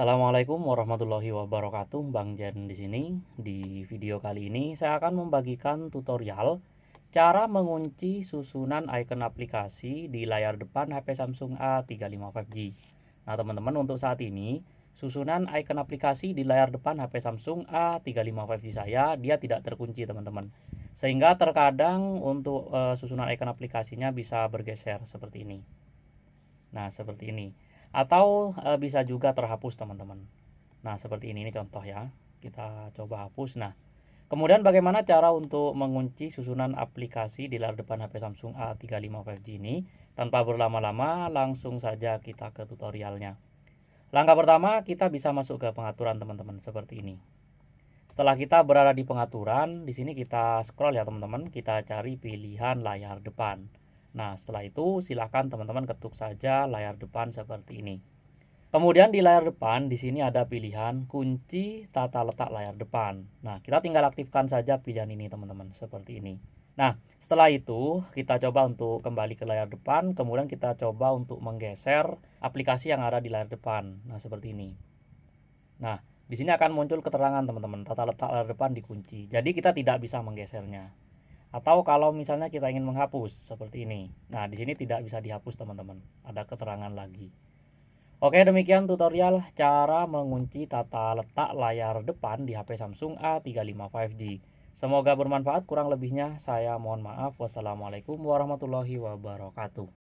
Assalamualaikum warahmatullahi wabarakatuh, Bang Jan di sini. Di video kali ini saya akan membagikan tutorial cara mengunci susunan icon aplikasi di layar depan HP Samsung A35 5G. Nah, teman-teman untuk saat ini susunan icon aplikasi di layar depan HP Samsung A35 5G saya dia tidak terkunci, teman-teman. Sehingga terkadang untuk uh, susunan icon aplikasinya bisa bergeser seperti ini. Nah, seperti ini atau uh, bisa juga terhapus teman-teman nah seperti ini ini contoh ya kita coba hapus nah kemudian bagaimana cara untuk mengunci susunan aplikasi di layar depan HP Samsung A35 5G ini tanpa berlama-lama langsung saja kita ke tutorialnya langkah pertama kita bisa masuk ke pengaturan teman-teman seperti ini setelah kita berada di pengaturan di sini kita scroll ya teman-teman kita cari pilihan layar depan Nah, setelah itu silahkan teman-teman ketuk saja layar depan seperti ini. Kemudian di layar depan di sini ada pilihan kunci tata letak layar depan. Nah, kita tinggal aktifkan saja pilihan ini teman-teman seperti ini. Nah, setelah itu kita coba untuk kembali ke layar depan, kemudian kita coba untuk menggeser aplikasi yang ada di layar depan. Nah, seperti ini. Nah, di sini akan muncul keterangan teman-teman, tata letak layar depan dikunci. Jadi kita tidak bisa menggesernya atau kalau misalnya kita ingin menghapus seperti ini nah di sini tidak bisa dihapus teman-teman ada keterangan lagi Oke demikian tutorial cara mengunci tata letak layar depan di HP Samsung A35 5G Semoga bermanfaat kurang lebihnya saya mohon maaf wassalamualaikum warahmatullahi wabarakatuh